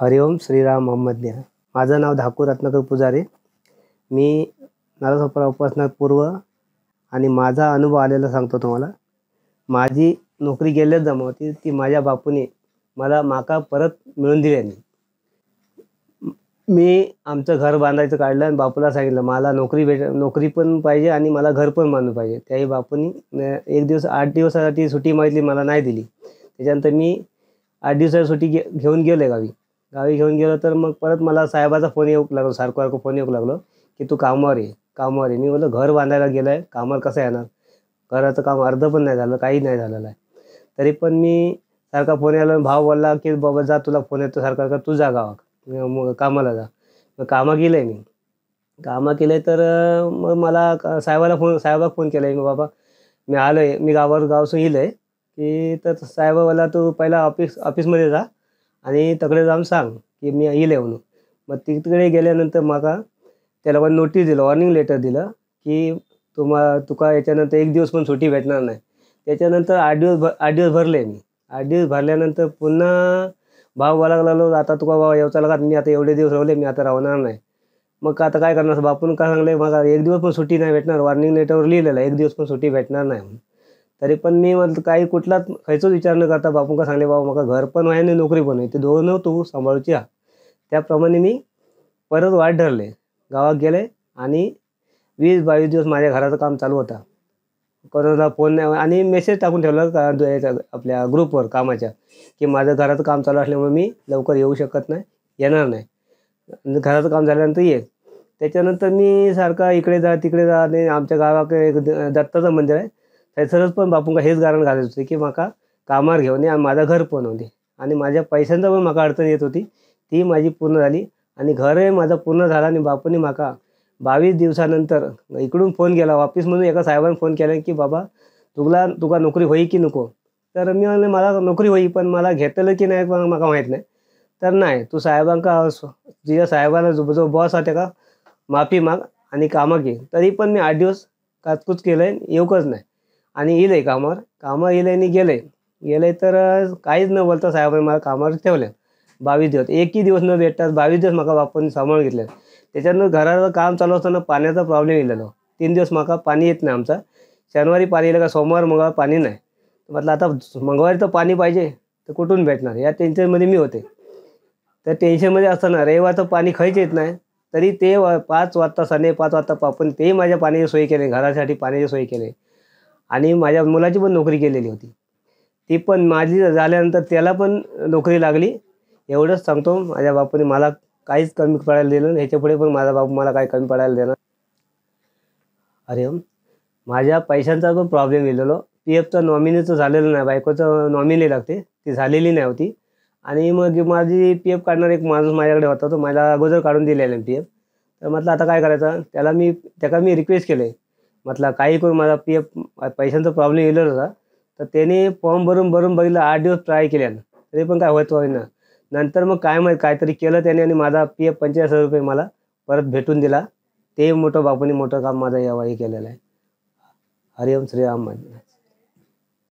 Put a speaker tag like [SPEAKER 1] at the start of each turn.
[SPEAKER 1] हरिओम श्रीराम मोहम्मदने माझं नाव धाकू रत्नाकर पुजारी मी उपासना पूर्व आणि माझा अनुभव आलेला सांगतो तुम्हाला माझी नोकरी गेल्याच जमा होती ती माझ्या बापूने मला माका परत मिळून दिल्याने मी आमचं घर बांधायचं काढलं आणि बापूला सांगितलं मला नोकरी भेट नोकरी पण पाहिजे आणि मला घर पण बांधून पाहिजे त्याही बापूनी एक दिवस आठ दिवसासाठी सुट्टी मागितली मला नाही दिली त्याच्यानंतर मी आठ दिवसाची सुट्टी घे घेऊन गेलो आहे गावी गावी घेऊन गेलो तर मग परत मला साहेबाचा फोन येऊ लागलो सारखं सारखं फोन येऊ लागलो की तू कामावर ये कामावर ये मी बोललो घर बांधायला गेलं आहे कामावर कसं येणार घराचं काम अर्ध पण नाही झालं काही नाही झालेलं आहे तरी पण मी सारखा फोन यायला भाव बोलला की बाबा जा तुला फोन येतो सारखा तू जा मग कामाला जा मग कामा गेलं आहे मी कामा केलं तर मग मला साहेबाला फोन साहेबाला फोन केला आहे मग बाबा मी आलो आहे मी गावावर गावसून येईल आहे की तर साहेबावाला तू पहिला ऑफिस ऑफिसमध्ये जा आणि तकडे जाऊन सांग की मी येईल म्हणून मग तिकडे गेल्यानंतर मला त्या लोकांनी नोटीस दिलं वॉर्निंग लेटर दिलं की तुम्हा तुका याच्यानंतर एक दिवस पण सुट्टी भेटणार नाही त्याच्यानंतर आठ दिवस भर आठ दिवस भरले मी आठ दिवस भरल्यानंतर पुन्हा भाव बोलायला लागलो आता तुका भाव यायचा लागत मी आता एवढे दिवस रावले मी आता राहणार नाही मग आता काय करणार बापून काय सांगले मग एक दिवस पण सुट्टी नाही भेटणार वॉर्निंग लेटरवर लिहिलेलं एक दिवस पण सुट्टी भेटणार नाही म्हणून तरी पण मी म्हणतो काही कुठलाच खायचोच विचार न करता का सांगले बाबा मला घर पण व्हाय आणि नोकरी पण आहे ते दोन तू सांभाळूची हा त्याप्रमाणे मी परत वाट धरले गावात गेले आणि वीस बावीस दिवस माझ्या घराचं काम चालू होता कोणाला फोन नाही आणि मेसेज टाकून ठेवला का आपल्या ग्रुपवर कामाच्या की माझं घराचं काम चालू असल्यामुळे मी लवकर येऊ शकत नाही येणार नाही घराचं काम झाल्यानंतर ये त्याच्यानंतर मी सारखा इकडे जा तिकडे जा आणि आमच्या गावाकडे एक दत्ताचं मंदिर आहे थंयसरच पण बापूंका हेच कारण घालत होते की म्हाका कामार घेवन आणि माझं घर पण होते आणि माझ्या पैशांचं पण म्हाका अडचण येत होती ती माझी पूर्ण झाली आणि घरही माझं पूर्ण झालं आणि बापूंनी माका बावीस दिवसानंतर इकडून फोन केला म्हणून एका साहेबांनी फोन केला की बाबा तुला तुका नोकरी होई की नको तर मी म्हणले मला नोकरी होई पण मला घेतलं की नाही पण मला माहीत नाही तर नाही तू साहेबांका तुझ्या साहेबांना जो जो बॉस हा त्याका माफी माग आणि कामा घे तरी पण मी आठ दिवस काचकूच केलं आहे येऊकच नाही आणि आहे कामावर कामावर आणि गेले गेले तर काहीच न बोलता साहेबांनी मला कामावर ठेवले बावीस दिवस एकही दिवस न भेटतात बावीस दिवस मला बापून सांभाळून घेतले त्याच्यानं घराचं काम चालू असताना पाण्याचा प्रॉब्लेम येलेलो तीन दिवस माका पाणी येत नाही आमचा शनिवारी पाणी येईल का सोमवार मंगळवार पाणी नाही म्हटलं आता मंगळवारी तर पाणी पाहिजे तर कुठून भेटणार या टेन्शनमध्ये मी होते तर टेन्शनमध्ये असताना रविवारचं पाणी खायच येत नाही तरी ते पाच वाजता सने पाच वाजता पापून तेही माझ्या पाण्याची सोय केली घरासाठी पाण्याची सोय केली आणि माझ्या मुलाची पण नोकरी केलेली होती ती पण माझी झाल्यानंतर त्याला पण नोकरी लागली एवढंच सांगतो माझ्या बापूने मला काहीच कमी पडायला दिलं पुढे पण माझा बापू मला काही कमी पडायला देणार अरे माझ्या पैशांचा पण प्रॉब्लेम येलेलो पी एफचं नॉमिनीचं झालेलं नाही बायकोचं नॉमिनी लागते ती झालेली नाही होती आणि मग माझी पी एफ काढणार एक माणूस माझ्याकडे होता तो मला अगोदर काढून दिलेला पी एफ तर म्हटलं आता काय करायचं त्याला मी त्याला मी रिक्वेस्ट केले म्हटलं काही करून माझा पी एफ पैशांचा प्रॉब्लेम येला होता तर त्याने फॉर्म भरून भरून बघितलं आठ दिवस ट्राय केल्यानं तरी पण काय होत ना नंतर मग काय माहीत काहीतरी केलं त्याने आणि माझा पी एफ पंचेचाळीस हजार रुपये मला परत भेटून दिला ते मोठं बापूने मोठं काम माझं यावाही केलेलं आहे हरिओम श्रीराम माझं